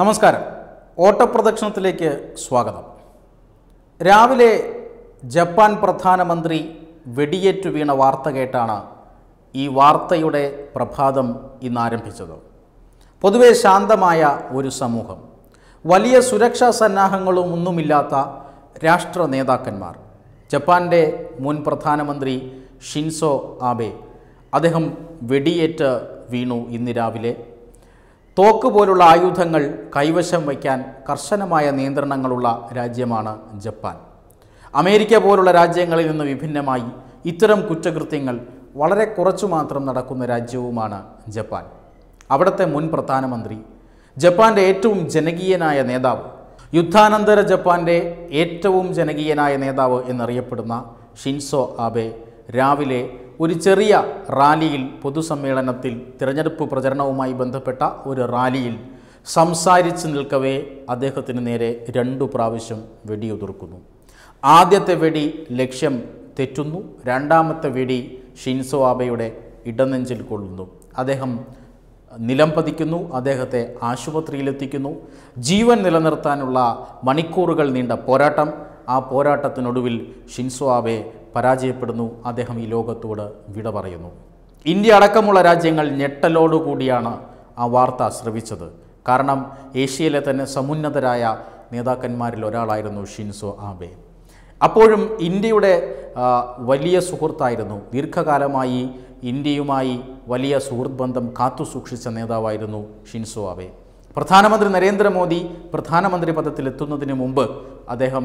നമസ്കാരം ഓട്ടപ്രദക്ഷിണത്തിലേക്ക് സ്വാഗതം രാവിലെ ജപ്പാൻ പ്രധാനമന്ത്രി വെടിയേറ്റു വീണ വാർത്ത കേട്ടാണ് ഈ വാർത്തയുടെ പ്രഭാതം ഇന്നാരംഭിച്ചത് പൊതുവെ ശാന്തമായ ഒരു സമൂഹം വലിയ സുരക്ഷാ സന്നാഹങ്ങളും ഒന്നുമില്ലാത്ത രാഷ്ട്ര നേതാക്കന്മാർ ജപ്പാൻ്റെ മുൻ പ്രധാനമന്ത്രി ഷിൻസോ ആബെ അദ്ദേഹം വെടിയേറ്റ് വീണു ഇന്ന് രാവിലെ തോക്ക് പോലുള്ള ആയുധങ്ങൾ കൈവശം വയ്ക്കാൻ കർശനമായ നിയന്ത്രണങ്ങളുള്ള രാജ്യമാണ് ജപ്പാൻ അമേരിക്ക പോലുള്ള രാജ്യങ്ങളിൽ നിന്ന് വിഭിന്നമായി ഇത്തരം കുറ്റകൃത്യങ്ങൾ വളരെ കുറച്ചു മാത്രം നടക്കുന്ന രാജ്യവുമാണ് ജപ്പാൻ അവിടുത്തെ മുൻ പ്രധാനമന്ത്രി ജപ്പാൻ്റെ ഏറ്റവും ജനകീയനായ നേതാവ് യുദ്ധാനന്തര ജപ്പാൻ്റെ ഏറ്റവും ജനകീയനായ നേതാവ് എന്നറിയപ്പെടുന്ന ഷിൻസോ ആബെ രാവിലെ ഒരു ചെറിയ റാലിയിൽ പൊതുസമ്മേളനത്തിൽ തിരഞ്ഞെടുപ്പ് പ്രചരണവുമായി ബന്ധപ്പെട്ട ഒരു റാലിയിൽ സംസാരിച്ച് നിൽക്കവേ അദ്ദേഹത്തിന് നേരെ രണ്ടു പ്രാവശ്യം വെടിയുതിർക്കുന്നു ആദ്യത്തെ വെടി ലക്ഷ്യം തെറ്റുന്നു രണ്ടാമത്തെ വെടി ഷിൻസോ ആബയുടെ ഇടനെഞ്ചിൽ കൊള്ളുന്നു അദ്ദേഹം നിലം പതിക്കുന്നു അദ്ദേഹത്തെ ആശുപത്രിയിലെത്തിക്കുന്നു ജീവൻ നിലനിർത്താനുള്ള മണിക്കൂറുകൾ നീണ്ട പോരാട്ടം ആ പോരാട്ടത്തിനൊടുവിൽ ഷിൻസോ ആബെ പരാജയപ്പെടുന്നു അദ്ദേഹം ഈ ലോകത്തോട് വിട പറയുന്നു ഇന്ത്യ അടക്കമുള്ള രാജ്യങ്ങൾ ഞെട്ടലോടുകൂടിയാണ് ആ വാർത്ത ശ്രവിച്ചത് കാരണം ഏഷ്യയിലെ തന്നെ സമുന്നതരായ നേതാക്കന്മാരിൽ ഒരാളായിരുന്നു ഷിൻസോ ആബെ അപ്പോഴും ഇന്ത്യയുടെ വലിയ സുഹൃത്തായിരുന്നു ദീർഘകാലമായി ഇന്ത്യയുമായി വലിയ സുഹൃത്ത് ബന്ധം കാത്തുസൂക്ഷിച്ച നേതാവായിരുന്നു ഷിൻസോ ആബെ പ്രധാനമന്ത്രി നരേന്ദ്രമോദി പ്രധാനമന്ത്രി പദത്തിലെത്തുന്നതിന് മുമ്പ് അദ്ദേഹം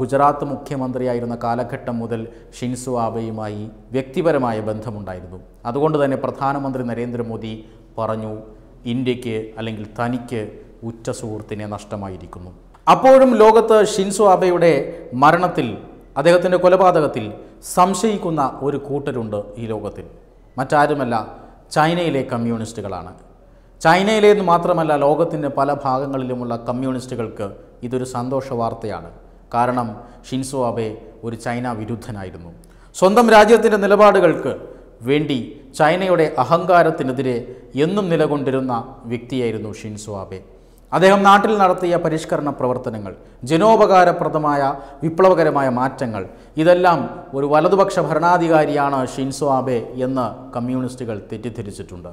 ഗുജറാത്ത് മുഖ്യമന്ത്രിയായിരുന്ന കാലഘട്ടം മുതൽ ഷിൻസു ആബയുമായി വ്യക്തിപരമായ ബന്ധമുണ്ടായിരുന്നു അതുകൊണ്ട് തന്നെ പ്രധാനമന്ത്രി നരേന്ദ്രമോദി പറഞ്ഞു ഇന്ത്യക്ക് അല്ലെങ്കിൽ തനിക്ക് ഉച്ച സുഹൃത്തിനെ നഷ്ടമായിരിക്കുന്നു അപ്പോഴും ലോകത്ത് ഷിൻസു ആബയുടെ മരണത്തിൽ അദ്ദേഹത്തിൻ്റെ കൊലപാതകത്തിൽ സംശയിക്കുന്ന ഒരു കൂട്ടരുണ്ട് ഈ ലോകത്തിൽ മറ്റാരുമല്ല ചൈനയിലെ കമ്മ്യൂണിസ്റ്റുകളാണ് ചൈനയിലേന്ന് മാത്രമല്ല ലോകത്തിൻ്റെ പല ഭാഗങ്ങളിലുമുള്ള കമ്മ്യൂണിസ്റ്റുകൾക്ക് ഇതൊരു സന്തോഷ വാർത്തയാണ് കാരണം ഷിൻസോ അബെ ഒരു ചൈന വിരുദ്ധനായിരുന്നു സ്വന്തം രാജ്യത്തിൻ്റെ നിലപാടുകൾക്ക് വേണ്ടി ചൈനയുടെ അഹങ്കാരത്തിനെതിരെ എന്നും നിലകൊണ്ടിരുന്ന വ്യക്തിയായിരുന്നു ഷിൻസോ അബെ അദ്ദേഹം നാട്ടിൽ നടത്തിയ പരിഷ്കരണ പ്രവർത്തനങ്ങൾ ജനോപകാരപ്രദമായ വിപ്ലവകരമായ മാറ്റങ്ങൾ ഇതെല്ലാം ഒരു വലതുപക്ഷ ഭരണാധികാരിയാണ് ഷിൻസോ ആബെ എന്ന് കമ്മ്യൂണിസ്റ്റുകൾ തെറ്റിദ്ധരിച്ചിട്ടുണ്ട്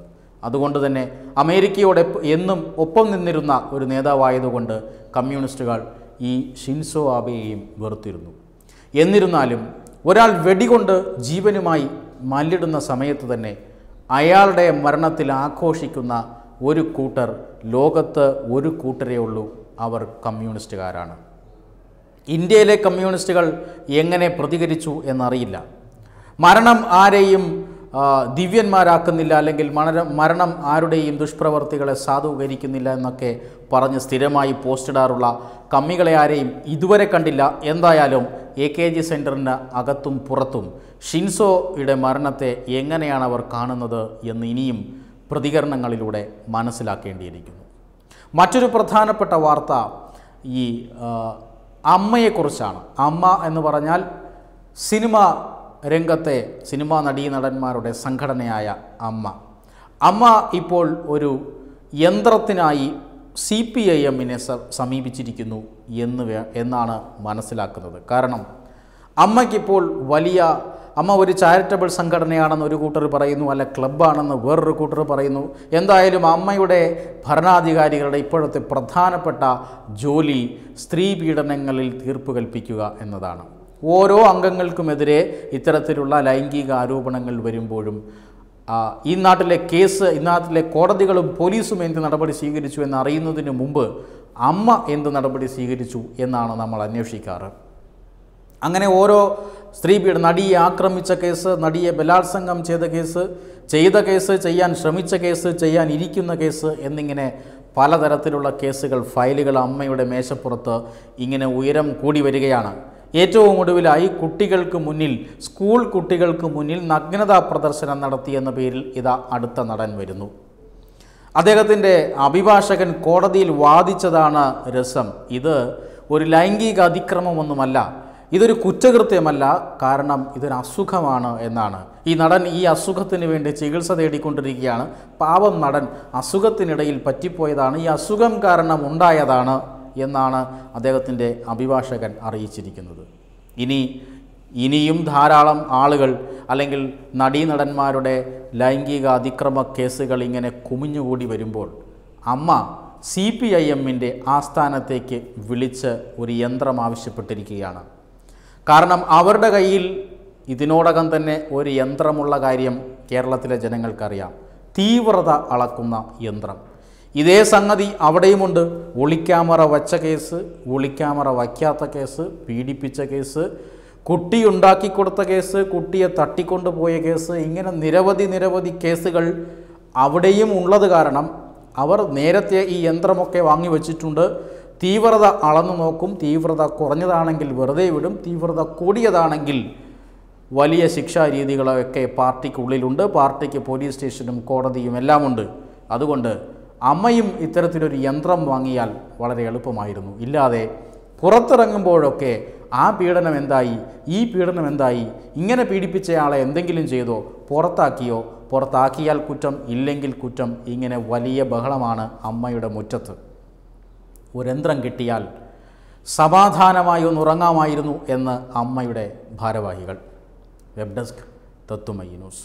അതുകൊണ്ട് തന്നെ അമേരിക്കയോടെ എന്നും ഒപ്പം നിന്നിരുന്ന ഒരു നേതാവായതുകൊണ്ട് കമ്മ്യൂണിസ്റ്റുകൾ ഈ ഷിൻസോ ആബയെയും വെറുത്തിരുന്നു എന്നിരുന്നാലും ഒരാൾ വെടികൊണ്ട് ജീവനുമായി മല്ലിടുന്ന സമയത്ത് തന്നെ അയാളുടെ മരണത്തിൽ ആഘോഷിക്കുന്ന ഒരു കൂട്ടർ ലോകത്ത് ഒരു കൂട്ടരേ ഉള്ളൂ അവർ കമ്മ്യൂണിസ്റ്റുകാരാണ് ഇന്ത്യയിലെ കമ്മ്യൂണിസ്റ്റുകൾ എങ്ങനെ പ്രതികരിച്ചു എന്നറിയില്ല മരണം ആരെയും ദിവ്യന്മാരാക്കുന്നില്ല അല്ലെങ്കിൽ മരണം മരണം ആരുടെയും ദുഷ്പ്രവർത്തികളെ സാധൂകരിക്കുന്നില്ല എന്നൊക്കെ പറഞ്ഞ് സ്ഥിരമായി പോസ്റ്റിടാറുള്ള കമ്മികളെ ആരെയും ഇതുവരെ കണ്ടില്ല എന്തായാലും എ കെ ജി സെൻറ്ററിന് അകത്തും പുറത്തും ഷിൻസോയുടെ മരണത്തെ എങ്ങനെയാണ് അവർ കാണുന്നത് എന്ന് ഇനിയും പ്രതികരണങ്ങളിലൂടെ മനസ്സിലാക്കേണ്ടിയിരിക്കുന്നു മറ്റൊരു പ്രധാനപ്പെട്ട വാർത്ത ഈ അമ്മയെക്കുറിച്ചാണ് അമ്മ എന്ന് പറഞ്ഞാൽ സിനിമ രംഗത്തെ സിനിമാ നടീനടന്മാരുടെ സംഘടനയായ അമ്മ അമ്മ ഇപ്പോൾ ഒരു യന്ത്രത്തിനായി സി പി ഐ എമ്മിനെ സമീപിച്ചിരിക്കുന്നു എന്ന് വേ എന്നാണ് മനസ്സിലാക്കുന്നത് കാരണം അമ്മയ്ക്കിപ്പോൾ വലിയ അമ്മ ഒരു ചാരിറ്റബിൾ സംഘടനയാണെന്ന് ഒരു കൂട്ടർ പറയുന്നു അല്ല ക്ലബ്ബാണെന്ന് വേറൊരു കൂട്ടർ പറയുന്നു എന്തായാലും അമ്മയുടെ ഭരണാധികാരികളുടെ ഇപ്പോഴത്തെ പ്രധാനപ്പെട്ട ജോലി സ്ത്രീ പീഡനങ്ങളിൽ തീർപ്പ് കൽപ്പിക്കുക എന്നതാണ് ഓരോ അംഗങ്ങൾക്കുമെതിരെ ഇത്തരത്തിലുള്ള ലൈംഗിക ആരോപണങ്ങൾ വരുമ്പോഴും ഈ നാട്ടിലെ കേസ് ഈ നാട്ടിലെ കോടതികളും പോലീസും എന്ത് നടപടി സ്വീകരിച്ചു എന്ന് അറിയുന്നതിന് മുമ്പ് അമ്മ എന്ത് നടപടി സ്വീകരിച്ചു എന്നാണ് നമ്മൾ അന്വേഷിക്കാറ് അങ്ങനെ ഓരോ സ്ത്രീ പീഡ നടിയെ ആക്രമിച്ച കേസ് നടിയെ ബലാത്സംഗം ചെയ്ത കേസ് ചെയ്ത കേസ് ചെയ്യാൻ ശ്രമിച്ച കേസ് ചെയ്യാൻ ഇരിക്കുന്ന കേസ് എന്നിങ്ങനെ പലതരത്തിലുള്ള കേസുകൾ ഫയലുകൾ അമ്മയുടെ മേശപ്പുറത്ത് ഇങ്ങനെ ഉയരം കൂടി വരികയാണ് ഏറ്റവും ഒടുവിലായി കുട്ടികൾക്ക് മുന്നിൽ സ്കൂൾ കുട്ടികൾക്ക് മുന്നിൽ നഗ്നതാ പ്രദർശനം നടത്തിയെന്ന പേരിൽ ഇതാ അടുത്ത നടൻ വരുന്നു അദ്ദേഹത്തിൻ്റെ അഭിഭാഷകൻ കോടതിയിൽ വാദിച്ചതാണ് രസം ഇത് ഒരു ലൈംഗിക അതിക്രമമൊന്നുമല്ല ഇതൊരു കുറ്റകൃത്യമല്ല കാരണം ഇതൊരു അസുഖമാണ് എന്നാണ് ഈ നടൻ ഈ അസുഖത്തിന് വേണ്ടി ചികിത്സ തേടിക്കൊണ്ടിരിക്കുകയാണ് പാവം നടൻ അസുഖത്തിനിടയിൽ പറ്റിപ്പോയതാണ് ഈ അസുഖം കാരണം ഉണ്ടായതാണ് എന്നാണ് അദ്ദേഹത്തിൻ്റെ അഭിഭാഷകൻ അറിയിച്ചിരിക്കുന്നത് ഇനി ഇനിയും ധാരാളം ആളുകൾ അല്ലെങ്കിൽ നടീനടന്മാരുടെ ലൈംഗിക അതിക്രമ കേസുകൾ ഇങ്ങനെ കുമിഞ്ഞുകൂടി വരുമ്പോൾ അമ്മ സി പി ഐ എമ്മിൻ്റെ ആസ്ഥാനത്തേക്ക് വിളിച്ച് ഒരു യന്ത്രം ആവശ്യപ്പെട്ടിരിക്കുകയാണ് കാരണം അവരുടെ കയ്യിൽ ഇതിനോടകം തന്നെ ഒരു യന്ത്രമുള്ള കാര്യം കേരളത്തിലെ ജനങ്ങൾക്കറിയാം തീവ്രത അളക്കുന്ന യന്ത്രം ഇതേ സംഗതി അവിടെയുമുണ്ട് ഒളിക്യാമറ വച്ച കേസ് ഒളിക്യാമറ വയ്ക്കാത്ത കേസ് പീഡിപ്പിച്ച കേസ് കുട്ടി ഉണ്ടാക്കി കൊടുത്ത കേസ് കുട്ടിയെ തട്ടിക്കൊണ്ടുപോയ കേസ് ഇങ്ങനെ നിരവധി നിരവധി കേസുകൾ അവിടെയും ഉള്ളത് കാരണം അവർ നേരത്തെ ഈ യന്ത്രമൊക്കെ വാങ്ങി വച്ചിട്ടുണ്ട് തീവ്രത അളന്നു നോക്കും തീവ്രത കുറഞ്ഞതാണെങ്കിൽ വെറുതെ വിടും തീവ്രത കൂടിയതാണെങ്കിൽ വലിയ ശിക്ഷാ രീതികളൊക്കെ പാർട്ടിക്കുള്ളിലുണ്ട് പാർട്ടിക്ക് പോലീസ് സ്റ്റേഷനും കോടതിയും എല്ലാമുണ്ട് അതുകൊണ്ട് അമ്മയും ഇത്തരത്തിലൊരു യന്ത്രം വാങ്ങിയാൽ വളരെ എളുപ്പമായിരുന്നു ഇല്ലാതെ പുറത്തിറങ്ങുമ്പോഴൊക്കെ ആ പീഡനം എന്തായി ഈ പീഡനം എന്തായി ഇങ്ങനെ പീഡിപ്പിച്ചയാളെ എന്തെങ്കിലും ചെയ്തോ പുറത്താക്കിയോ പുറത്താക്കിയാൽ കുറ്റം ഇല്ലെങ്കിൽ കുറ്റം ഇങ്ങനെ വലിയ ബഹളമാണ് അമ്മയുടെ മുറ്റത്ത് ഒരു യന്ത്രം കിട്ടിയാൽ സമാധാനമായി ഒന്ന് ഉറങ്ങാമായിരുന്നു എന്ന് അമ്മയുടെ ഭാരവാഹികൾ വെബ് ഡെസ്ക് തത്തുമൈ ന്യൂസ്